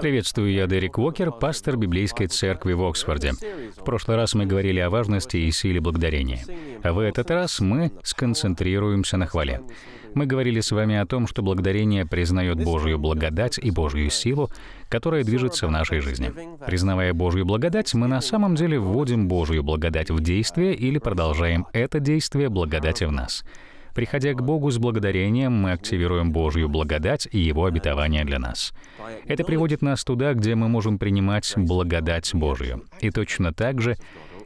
Приветствую, я Дерек Уокер, пастор Библейской церкви в Оксфорде. В прошлый раз мы говорили о важности и силе благодарения. А в этот раз мы сконцентрируемся на хвале. Мы говорили с вами о том, что благодарение признает Божью благодать и Божью силу, которая движется в нашей жизни. Признавая Божью благодать, мы на самом деле вводим Божью благодать в действие или продолжаем это действие благодати в нас. Приходя к Богу с благодарением, мы активируем Божью благодать и Его обетование для нас. Это приводит нас туда, где мы можем принимать благодать Божью. И точно так же,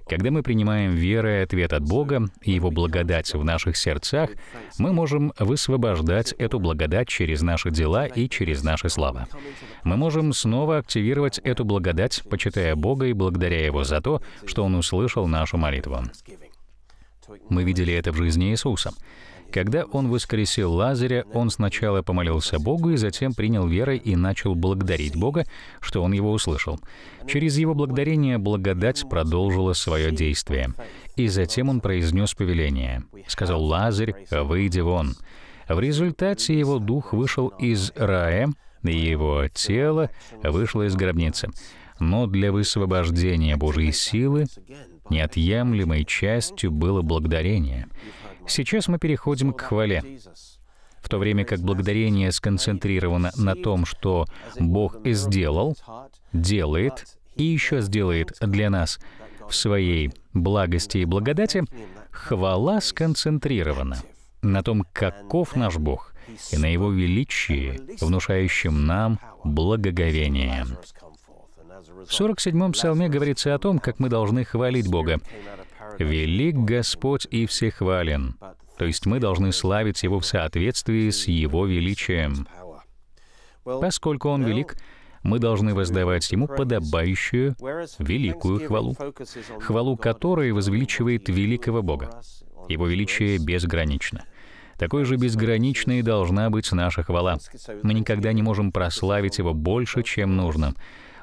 когда мы принимаем верой ответ от Бога и Его благодать в наших сердцах, мы можем высвобождать эту благодать через наши дела и через наши слова. Мы можем снова активировать эту благодать, почитая Бога и благодаря Его за то, что Он услышал нашу молитву. Мы видели это в жизни Иисуса. Когда он воскресил Лазаря, он сначала помолился Богу и затем принял верой и начал благодарить Бога, что он его услышал. Через его благодарение благодать продолжила свое действие. И затем он произнес повеление. Сказал «Лазарь, выйди вон». В результате его дух вышел из рая, его тело вышло из гробницы. Но для высвобождения Божьей силы неотъемлемой частью было благодарение — Сейчас мы переходим к хвале. В то время как благодарение сконцентрировано на том, что Бог и сделал, делает и еще сделает для нас в своей благости и благодати, хвала сконцентрирована на том, каков наш Бог, и на Его величии, внушающем нам благоговение. В 47-м псалме говорится о том, как мы должны хвалить Бога. Велик Господь и всехвален. То есть мы должны славить Его в соответствии с Его величием. Поскольку Он велик, мы должны воздавать Ему подобающую великую хвалу, хвалу которой возвеличивает великого Бога. Его величие безгранично. Такой же безграничной должна быть наша хвала. Мы никогда не можем прославить Его больше, чем нужно.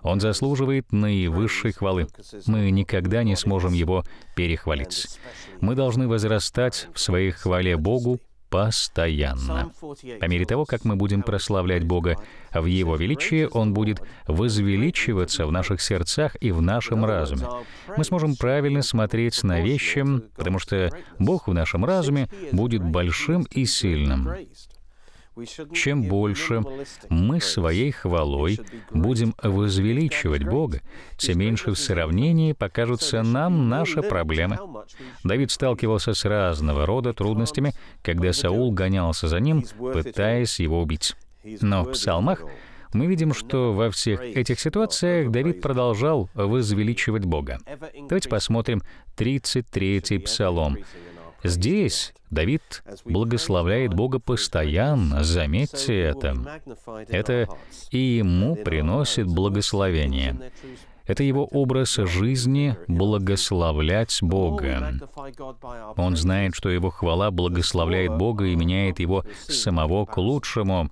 Он заслуживает наивысшей хвалы. Мы никогда не сможем его перехвалить. Мы должны возрастать в своей хвале Богу постоянно. По мере того, как мы будем прославлять Бога в Его величии, Он будет возвеличиваться в наших сердцах и в нашем разуме. Мы сможем правильно смотреть на вещи, потому что Бог в нашем разуме будет большим и сильным. Чем больше мы своей хвалой будем возвеличивать Бога, тем меньше в сравнении покажутся нам наши проблемы. Давид сталкивался с разного рода трудностями, когда Саул гонялся за ним, пытаясь его убить. Но в псалмах мы видим, что во всех этих ситуациях Давид продолжал возвеличивать Бога. Давайте посмотрим 33-й псалом. Здесь Давид благословляет Бога постоянно, заметьте это. Это и ему приносит благословение. Это его образ жизни — благословлять Бога. Он знает, что его хвала благословляет Бога и меняет его самого к лучшему.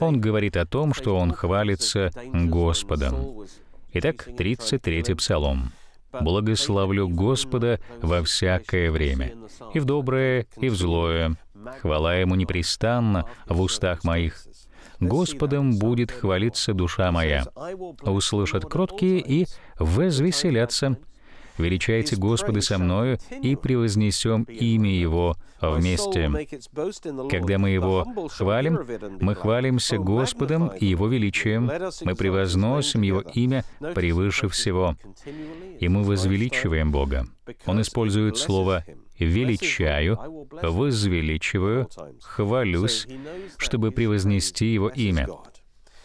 Он говорит о том, что он хвалится Господом. Итак, 33-й псалом. Благословлю Господа во всякое время, и в доброе, и в злое. Хвала Ему непрестанно в устах моих. Господом будет хвалиться душа моя. Услышат кроткие и возвеселятся величайте Господа со мною и превознесем имя Его вместе. Когда мы Его хвалим, мы хвалимся Господом и Его величием, мы превозносим Его имя превыше всего, и мы возвеличиваем Бога. Он использует слово «величаю», «возвеличиваю», «хвалюсь», чтобы превознести Его имя.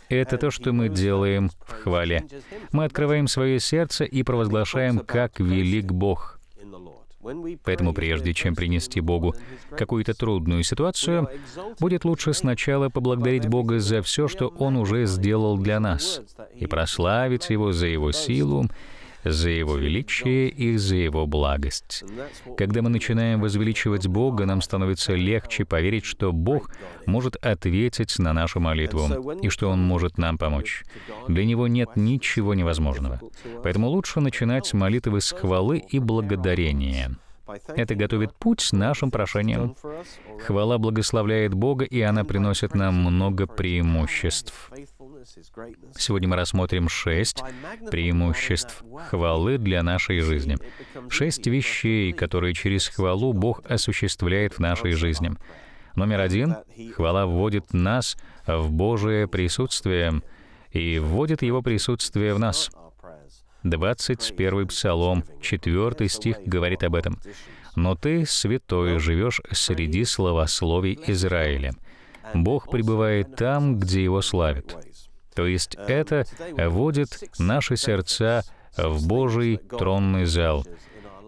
Это то, что мы делаем в хвале. Мы открываем свое сердце и провозглашаем, как велик Бог. Поэтому прежде чем принести Богу какую-то трудную ситуацию, будет лучше сначала поблагодарить Бога за все, что Он уже сделал для нас, и прославить Его за Его силу, за Его величие и за Его благость. Когда мы начинаем возвеличивать Бога, нам становится легче поверить, что Бог может ответить на нашу молитву и что Он может нам помочь. Для Него нет ничего невозможного. Поэтому лучше начинать молитвы с хвалы и благодарения. Это готовит путь нашим прошениям. Хвала благословляет Бога, и она приносит нам много преимуществ. Сегодня мы рассмотрим шесть преимуществ хвалы для нашей жизни. Шесть вещей, которые через хвалу Бог осуществляет в нашей жизни. Номер один — хвала вводит нас в Божие присутствие и вводит Его присутствие в нас. 21 Псалом, 4 стих говорит об этом. «Но ты, святой, живешь среди словословий Израиля. Бог пребывает там, где его славят». То есть эм, это вводит наши сердца в Божий тронный зал,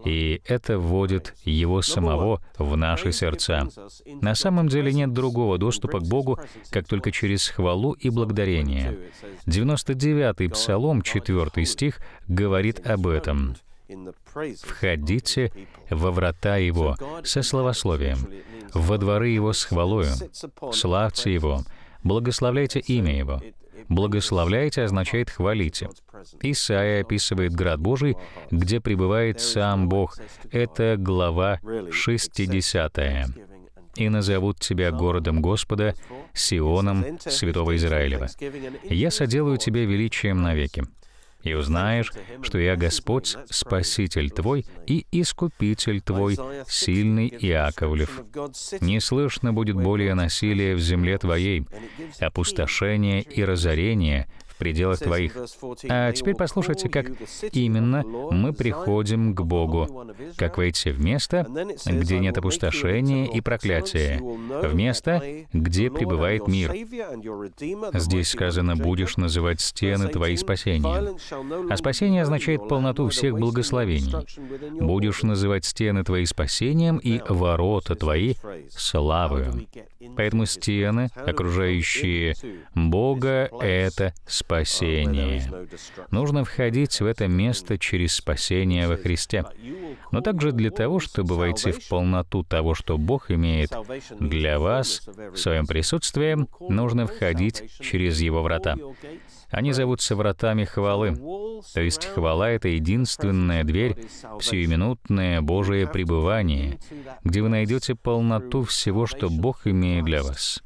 и это вводит Его самого в наши сердца. На самом деле нет другого доступа к Богу, как только через хвалу и благодарение. 99-й Псалом, 4 стих, говорит об этом. «Входите во врата Его со словословием, во дворы Его с хвалою, славьте Его, благословляйте имя Его». «Благословляйте» означает «хвалите». Исаия описывает град Божий, где пребывает сам Бог. Это глава 60 и назовут тебя городом Господа, Сионом Святого Израилева. Я соделаю тебя величием навеки и узнаешь, что я Господь, Спаситель твой и Искупитель твой, сильный Иаковлев. Не слышно будет более насилия в земле твоей, опустошение и разорение пределах твоих. А теперь послушайте, как именно мы приходим к Богу, как войти в место, где нет опустошения и проклятия, в место, где пребывает мир. Здесь сказано, будешь называть стены твои спасением. А спасение означает полноту всех благословений. Будешь называть стены твои спасением и ворота твои славою. Поэтому стены, окружающие Бога, — это спасение спасении. Нужно входить в это место через спасение во Христе, но также для того, чтобы войти в полноту того, что Бог имеет для вас в своем присутствии, нужно входить через Его врата. Они зовутся вратами хвалы, то есть хвала — это единственная дверь в сиюминутное Божие пребывание, где вы найдете полноту всего, что Бог имеет для вас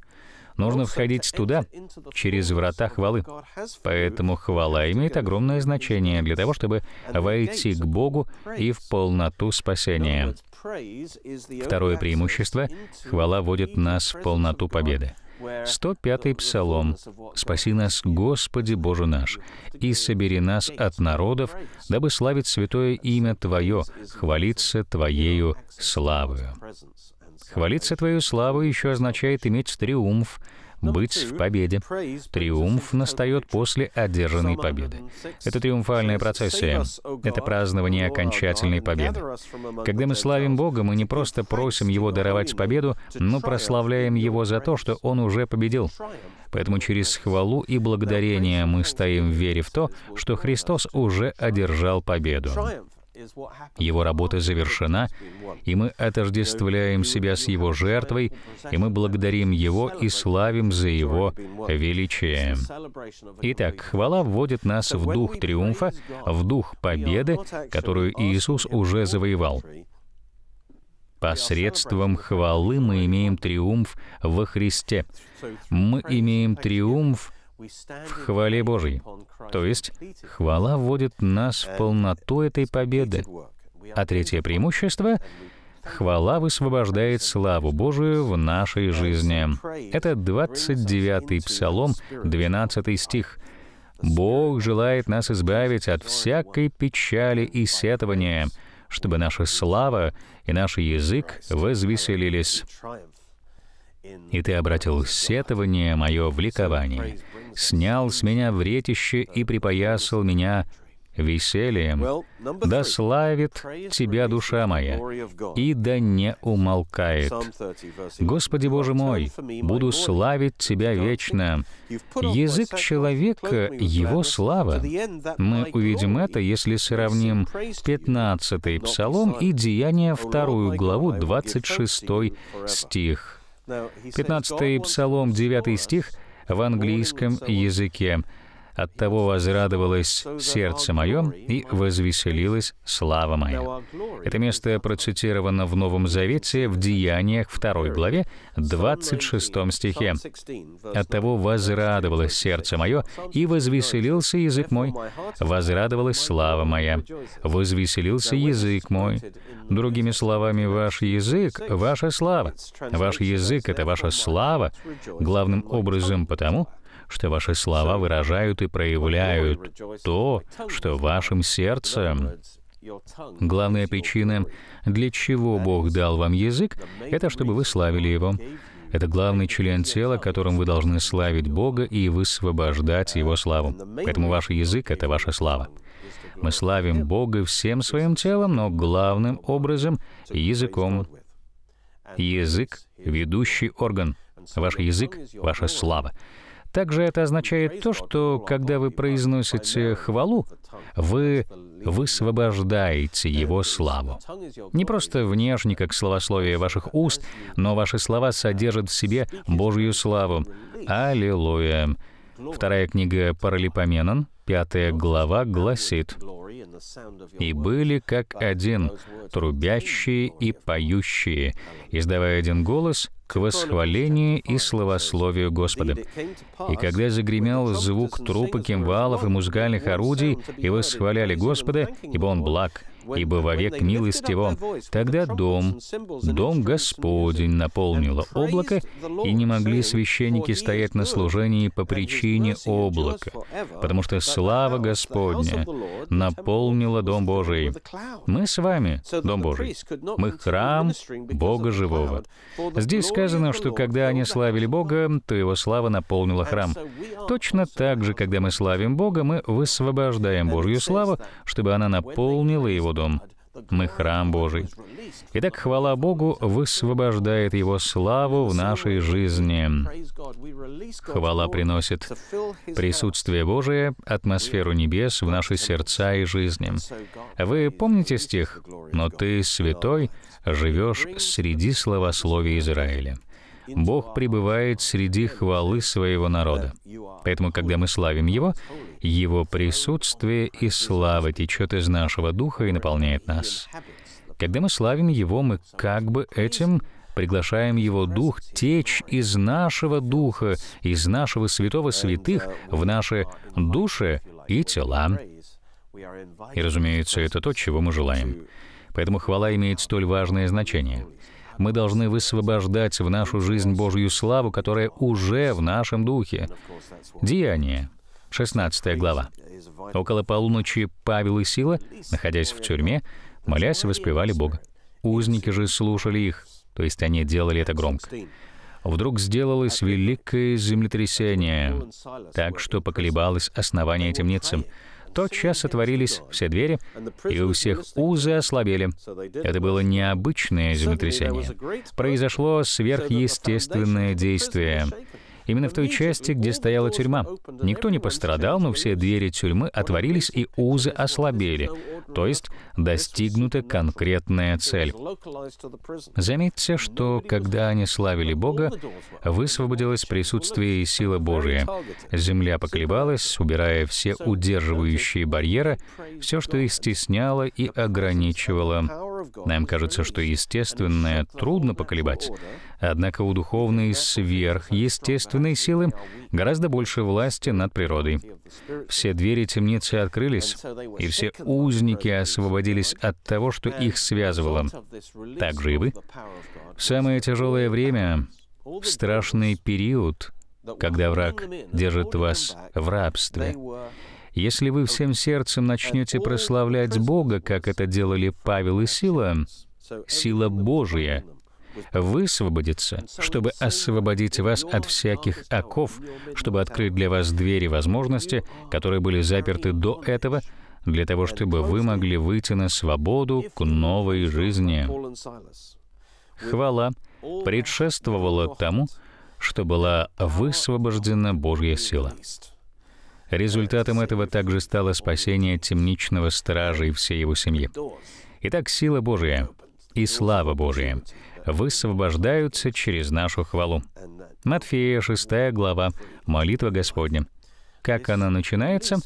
нужно входить туда, через врата хвалы. Поэтому хвала имеет огромное значение для того, чтобы войти к Богу и в полноту спасения. Второе преимущество — хвала вводит нас в полноту победы. 105-й Псалом. «Спаси нас, Господи Боже наш, и собери нас от народов, дабы славить святое имя Твое, хвалиться Твоею славою». Хвалиться Твою славу еще означает иметь триумф быть в победе. Триумф настает после одержанной победы. Это триумфальная процессия. Это празднование окончательной победы. Когда мы славим Бога, мы не просто просим Его даровать победу, но прославляем Его за то, что Он уже победил. Поэтому через хвалу и благодарение мы стоим в вере в то, что Христос уже одержал победу. Его работа завершена, и мы отождествляем себя с Его жертвой, и мы благодарим Его и славим за Его величие. Итак, хвала вводит нас в дух триумфа, в дух победы, которую Иисус уже завоевал. Посредством хвалы мы имеем триумф во Христе. Мы имеем триумф в хвале Божьей. То есть, хвала вводит нас в полноту этой победы. А третье преимущество — хвала высвобождает славу Божию в нашей жизни. Это 29-й Псалом, 12 стих. «Бог желает нас избавить от всякой печали и сетования, чтобы наша слава и наш язык возвеселились. И ты обратил сетование мое в ликование» снял с меня вретище и припоясал меня весельем. Да славит Тебя душа моя, и да не умолкает. Господи Боже мой, буду славить Тебя вечно. Язык человека — его слава. Мы увидим это, если сравним 15 Псалом и Деяния 2 главу, 26 стих. 15 Псалом, 9 стих — в английском языке Оттого возрадовалось сердце мое и возвеселилась слава моя». Это место процитировано в Новом Завете в Деяниях 2 главе 26 стихе. «Оттого возрадовалось сердце мое, и возвеселился язык мой, возрадовалась слава моя, возвеселился язык мой». Другими словами, ваш язык — ваша слава. Ваш язык — это ваша слава, главным образом потому, что ваши слова выражают и проявляют то, что в вашем сердце. Главная причина, для чего Бог дал вам язык, это чтобы вы славили Его. Это главный член тела, которым вы должны славить Бога и высвобождать Его славу. Поэтому ваш язык — это ваша слава. Мы славим Бога всем своим телом, но главным образом — языком. Язык — ведущий орган. Ваш язык — ваша слава. Также это означает то, что когда вы произносите хвалу, вы высвобождаете его славу. Не просто внешне, как словословие ваших уст, но ваши слова содержат в себе Божью славу. Аллилуйя. Вторая книга Паралипоменон, Пятая глава гласит, «И были как один, трубящие и поющие, издавая один голос к восхвалению и словословию Господа. И когда загремел звук трупа кимвалов и музыкальных орудий, и восхваляли Господа, ибо Он благ, ибо вовек милость Его. Тогда дом, дом Господень наполнило облако, и не могли священники стоять на служении по причине облака, потому что слава Господня наполнила дом Божий. Мы с вами, дом Божий, мы храм Бога Живого. Здесь сказано, что когда они славили Бога, то Его слава наполнила храм. Точно так же, когда мы славим Бога, мы высвобождаем Божью славу, чтобы она наполнила Его Господу. Мы храм Божий. Итак, хвала Богу высвобождает Его славу в нашей жизни. Хвала приносит присутствие Божие, атмосферу небес в наши сердца и жизни. Вы помните стих «Но ты, святой, живешь среди словословия Израиля». Бог пребывает среди хвалы своего народа. Поэтому, когда мы славим Его, его присутствие и слава течет из нашего духа и наполняет нас. Когда мы славим Его, мы как бы этим приглашаем Его Дух течь из нашего Духа, из нашего святого святых в наши души и тела. И, разумеется, это то, чего мы желаем. Поэтому хвала имеет столь важное значение. Мы должны высвобождать в нашу жизнь Божью славу, которая уже в нашем духе. Деяние 16 глава. Около полуночи Павел и Сила, находясь в тюрьме, молясь, воспевали Бога. Узники же слушали их, то есть они делали это громко. Вдруг сделалось великое землетрясение, так что поколебалось основание темницы. Тотчас отворились все двери, и у всех узы ослабели. Это было необычное землетрясение. Произошло сверхъестественное действие. Именно в той части, где стояла тюрьма. Никто не пострадал, но все двери тюрьмы отворились и узы ослабели, то есть достигнута конкретная цель. Заметьте, что когда они славили Бога, высвободилось присутствие и сила Божия. Земля поколебалась, убирая все удерживающие барьеры, все, что их стесняло и ограничивало. Нам кажется, что естественное трудно поколебать, Однако у духовной сверхъестественной силы гораздо больше власти над природой. Все двери темницы открылись, и все узники освободились от того, что их связывало. Так же и вы. В самое тяжелое время, в страшный период, когда враг держит вас в рабстве, если вы всем сердцем начнете прославлять Бога, как это делали Павел и Сила, сила Божия высвободиться, чтобы освободить вас от всяких оков, чтобы открыть для вас двери возможности, которые были заперты до этого, для того, чтобы вы могли выйти на свободу к новой жизни. Хвала предшествовала тому, что была высвобождена Божья сила. Результатом этого также стало спасение темничного стража и всей его семьи. Итак, сила Божия и слава Божия высвобождаются через нашу хвалу. Матфея 6 глава, молитва Господня. Как она начинается?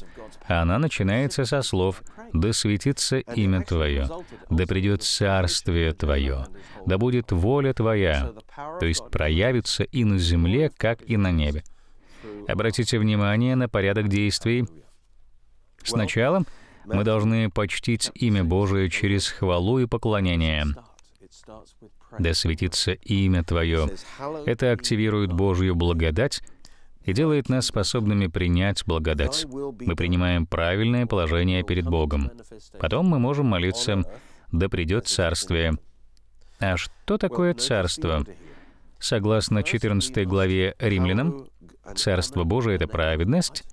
Она начинается со слов «Да светится имя Твое, да придет царствие Твое, да будет воля Твоя», то есть проявится и на земле, как и на небе. Обратите внимание на порядок действий. Сначала мы должны почтить имя Божие через хвалу и поклонение да светится имя Твое. Это активирует Божью благодать и делает нас способными принять благодать. Мы принимаем правильное положение перед Богом. Потом мы можем молиться «Да придет Царствие». А что такое Царство? Согласно 14 главе Римлянам, Царство Божие — это праведность,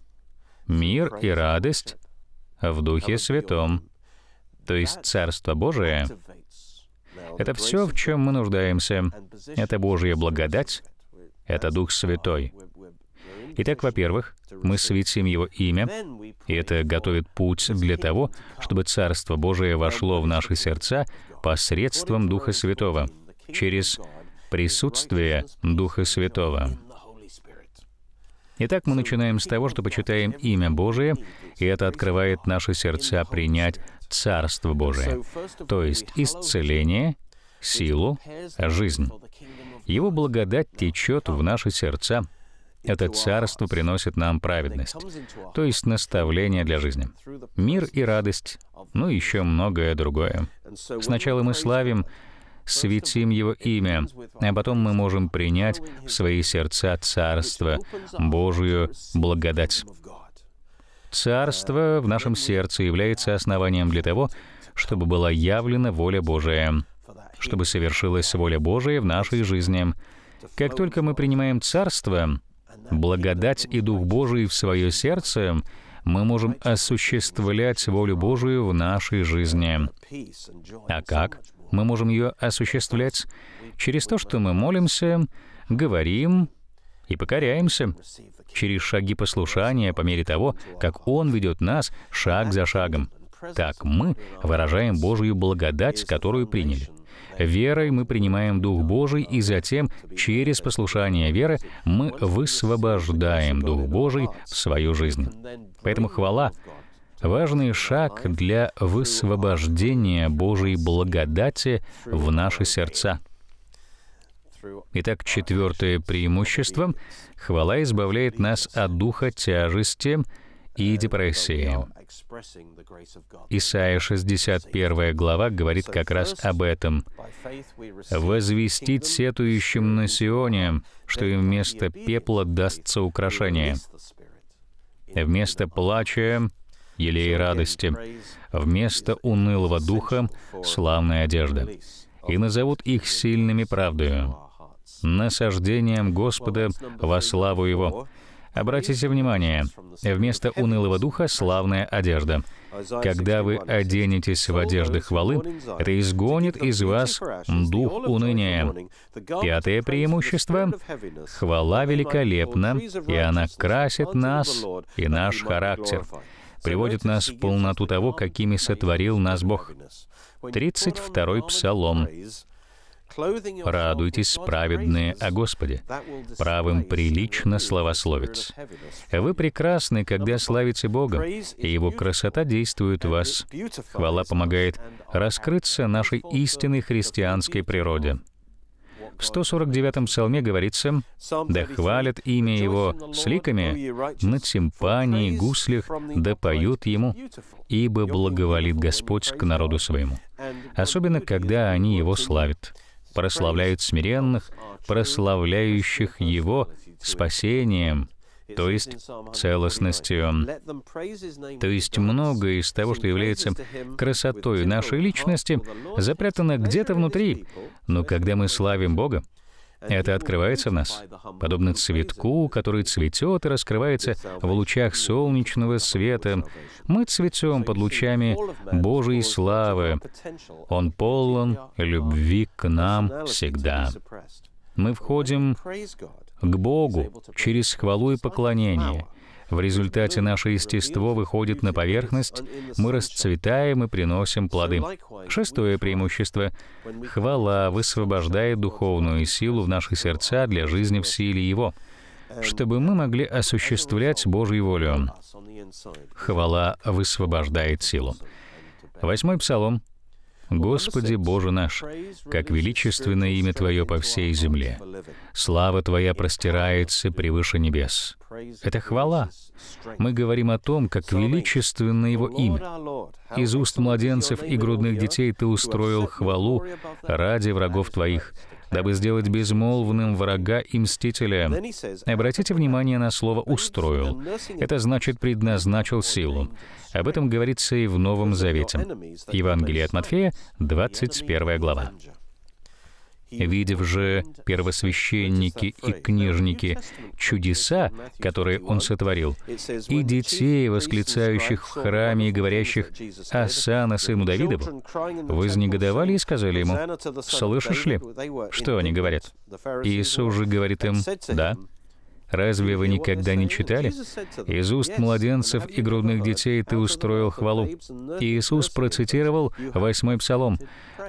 мир и радость в Духе Святом. То есть Царство Божие это все, в чем мы нуждаемся. Это Божья благодать, это Дух Святой. Итак, во-первых, мы светим Его имя, и это готовит путь для того, чтобы Царство Божие вошло в наши сердца посредством Духа Святого, через присутствие Духа Святого. Итак, мы начинаем с того, что почитаем имя Божие, и это открывает наши сердца принять Царство Божие, то есть исцеление, силу, жизнь. Его благодать течет в наши сердца. Это царство приносит нам праведность, то есть наставление для жизни, мир и радость, ну и еще многое другое. Сначала мы славим, светим Его имя, а потом мы можем принять в свои сердца Царство, Божию благодать. Царство в нашем сердце является основанием для того, чтобы была явлена воля Божия, чтобы совершилась воля Божия в нашей жизни. Как только мы принимаем Царство, благодать и Дух Божий в свое сердце, мы можем осуществлять волю Божию в нашей жизни. А как? Мы можем ее осуществлять через то, что мы молимся, говорим и покоряемся через шаги послушания по мере того, как Он ведет нас шаг за шагом. Так мы выражаем Божью благодать, которую приняли. Верой мы принимаем Дух Божий, и затем через послушание веры мы высвобождаем Дух Божий в свою жизнь. Поэтому хвала — важный шаг для высвобождения Божьей благодати в наши сердца. Итак, четвертое преимущество — хвала избавляет нас от духа тяжести и депрессии. Исайя 61 глава говорит как раз об этом. «Возвестить сетующим на Сионе, что им вместо пепла дастся украшение, вместо плача — или радости, вместо унылого духа — славная одежда, и назовут их сильными правдою, насаждением Господа во славу Его. Обратите внимание, вместо унылого духа славная одежда. Когда вы оденетесь в одежды хвалы, это изгонит из вас дух уныния. Пятое преимущество — хвала великолепна, и она красит нас и наш характер, приводит нас в полноту того, какими сотворил нас Бог. 32-й Псалом. Радуйтесь, праведные о Господе, правым прилично славословец. Вы прекрасны, когда славите Бога, и Его красота действует в вас. Хвала помогает раскрыться нашей истинной христианской природе. В 149-м псалме говорится, «Да хвалят имя Его с ликами, на тимпане и гуслях, да поют Ему, ибо благоволит Господь к народу Своему». Особенно, когда они Его славят прославляет смиренных, прославляющих Его спасением, то есть целостностью. То есть многое из того, что является красотой нашей личности, запрятано где-то внутри. Но когда мы славим Бога, это открывается в нас, подобно цветку, который цветет и раскрывается в лучах солнечного света. Мы цветем под лучами Божьей славы. Он полон любви к нам всегда. Мы входим к Богу через хвалу и поклонение — в результате наше естество выходит на поверхность, мы расцветаем и приносим плоды. Шестое преимущество. Хвала высвобождает духовную силу в наши сердца для жизни в силе Его, чтобы мы могли осуществлять Божью волю. Хвала высвобождает силу. Восьмой псалом. Господи Боже наш, как величественно имя Твое по всей земле. Слава Твоя простирается превыше небес. Это хвала. Мы говорим о том, как величественно Его имя. Из уст младенцев и грудных детей Ты устроил хвалу ради врагов Твоих, дабы сделать безмолвным врага и мстителя. Обратите внимание на слово «устроил». Это значит «предназначил силу». Об этом говорится и в Новом Завете. Евангелие от Матфея, 21 глава видев же первосвященники и книжники чудеса, которые он сотворил, и детей, восклицающих в храме и говорящих «Асана, сыну Давидову», вознегодовали и сказали ему, «Слышишь ли, что они говорят?» Иисус же говорит им, «Да, Разве вы никогда не читали? «Из уст младенцев и грудных детей ты устроил хвалу». Иисус процитировал восьмой псалом,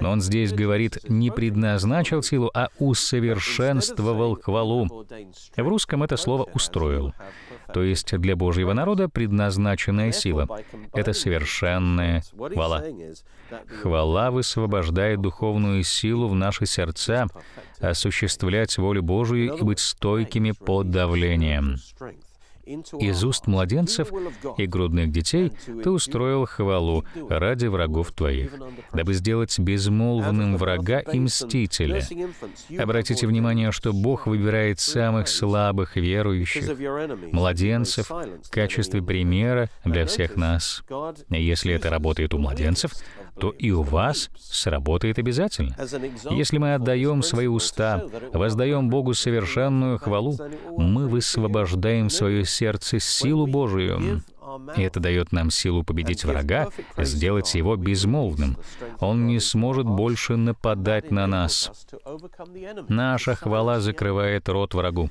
но он здесь говорит «не предназначил силу, а усовершенствовал хвалу». В русском это слово «устроил» то есть для Божьего народа предназначенная сила. Это совершенная хвала. Хвала высвобождает духовную силу в наши сердца, осуществлять волю Божию и быть стойкими под давлением из уст младенцев и грудных детей ты устроил хвалу ради врагов твоих, дабы сделать безмолвным врага и мстителя. Обратите внимание, что Бог выбирает самых слабых верующих, младенцев, в качестве примера для всех нас. Если это работает у младенцев, то и у вас сработает обязательно. Если мы отдаем свои уста, воздаем Богу совершенную хвалу, мы высвобождаем свое сердце силу Божию, и это дает нам силу победить врага, сделать его безмолвным. Он не сможет больше нападать на нас. Наша хвала закрывает рот врагу.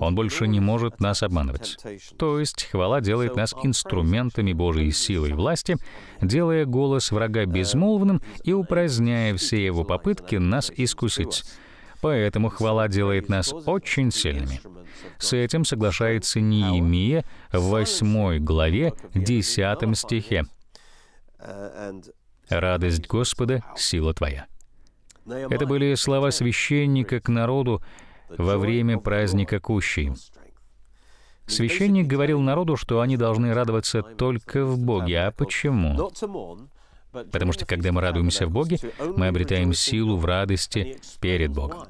Он больше не может нас обманывать. То есть хвала делает нас инструментами Божьей силы и власти, делая голос врага безмолвным и упраздняя все его попытки нас искусить. Поэтому хвала делает нас очень сильными. С этим соглашается Неемия в 8 главе 10 стихе. «Радость Господа — сила твоя». Это были слова священника к народу во время праздника Кущей. Священник говорил народу, что они должны радоваться только в Боге. А почему? Потому что когда мы радуемся в Боге, мы обретаем силу в радости перед Богом.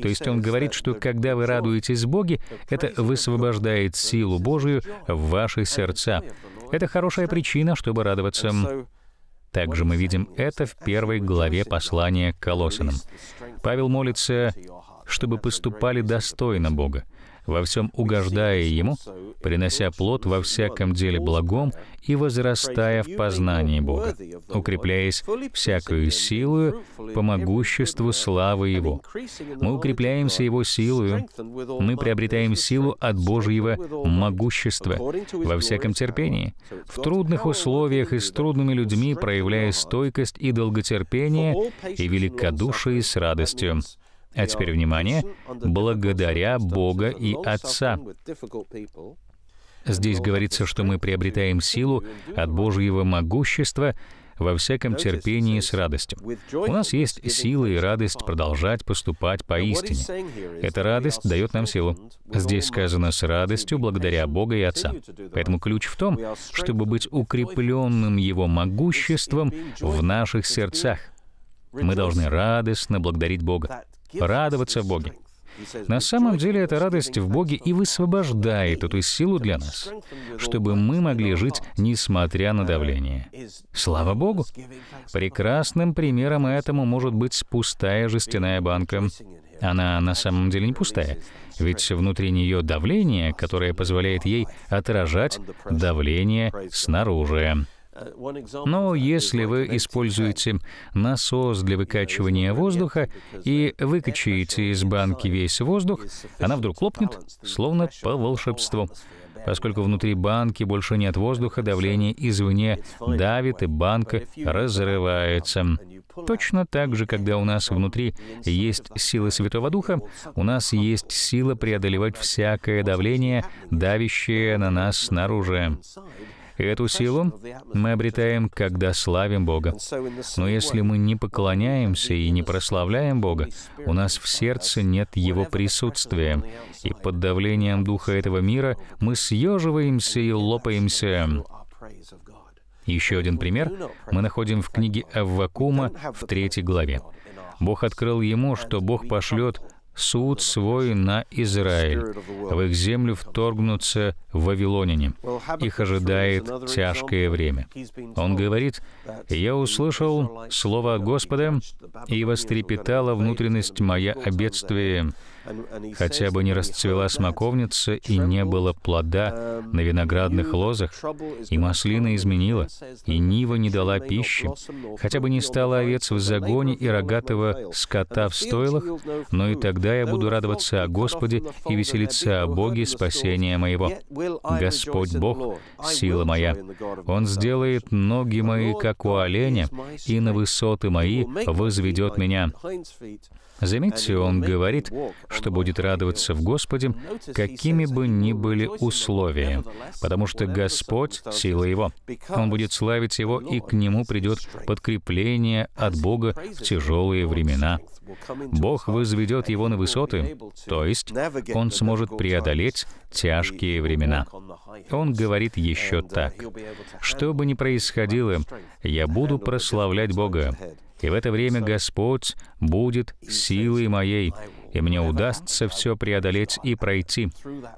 То есть он говорит, что когда вы радуетесь Боге, это высвобождает силу Божию в ваши сердца. Это хорошая причина, чтобы радоваться. Также мы видим это в первой главе послания к Колосинам. Павел молится, чтобы поступали достойно Бога во всем угождая Ему, принося плод во всяком деле благом и возрастая в познании Бога, укрепляясь всякую силою по могуществу славы Его. Мы укрепляемся Его силою, мы приобретаем силу от Божьего могущества во всяком терпении, в трудных условиях и с трудными людьми проявляя стойкость и долготерпение и великодушие с радостью. А теперь внимание. Благодаря Бога и Отца. Здесь говорится, что мы приобретаем силу от Божьего могущества во всяком терпении с радостью. У нас есть сила и радость продолжать поступать поистине. Эта радость дает нам силу. Здесь сказано «с радостью благодаря Бога и Отца». Поэтому ключ в том, чтобы быть укрепленным Его могуществом в наших сердцах. Мы должны радостно благодарить Бога радоваться Боге. На самом деле эта радость в Боге и высвобождает эту силу для нас, чтобы мы могли жить, несмотря на давление. Слава Богу! Прекрасным примером этому может быть пустая жестяная банка. Она на самом деле не пустая, ведь внутри нее давление, которое позволяет ей отражать давление снаружи. Но если вы используете насос для выкачивания воздуха и выкачаете из банки весь воздух, она вдруг лопнет, словно по волшебству. Поскольку внутри банки больше нет воздуха, давление извне давит, и банка разрывается. Точно так же, когда у нас внутри есть сила Святого Духа, у нас есть сила преодолевать всякое давление, давящее на нас снаружи. Эту силу мы обретаем, когда славим Бога. Но если мы не поклоняемся и не прославляем Бога, у нас в сердце нет Его присутствия. И под давлением духа этого мира мы съеживаемся и лопаемся. Еще один пример мы находим в книге Аввакума в третьей главе. Бог открыл ему, что Бог пошлет суд свой на Израиль. В их землю вторгнутся вавилоняне. Их ожидает тяжкое время. Он говорит, «Я услышал слово Господа, и вострепетала внутренность моя о бедствии, хотя бы не расцвела смоковница и не было плода на виноградных лозах, и маслина изменила, и нива не дала пищи, хотя бы не стало овец в загоне и рогатого скота в стойлах, но и тогда я буду радоваться о Господе и веселиться о Боге спасения моего. Господь Бог, сила моя. Он сделает ноги мои, как у оленя, и на высоты мои возведет меня. Заметьте, он говорит, что будет радоваться в Господе, какими бы ни были условия, потому что Господь — сила его. Он будет славить его, и к нему придет подкрепление от Бога в тяжелые времена. Бог возведет его на высоты, то есть он сможет преодолеть тяжкие времена. Он говорит еще так. «Что бы ни происходило, я буду прославлять Бога, и в это время Господь будет силой моей, и мне удастся все преодолеть и пройти.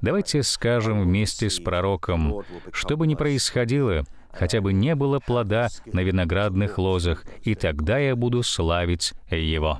Давайте скажем вместе с пророком, что бы ни происходило, хотя бы не было плода на виноградных лозах, и тогда я буду славить Его.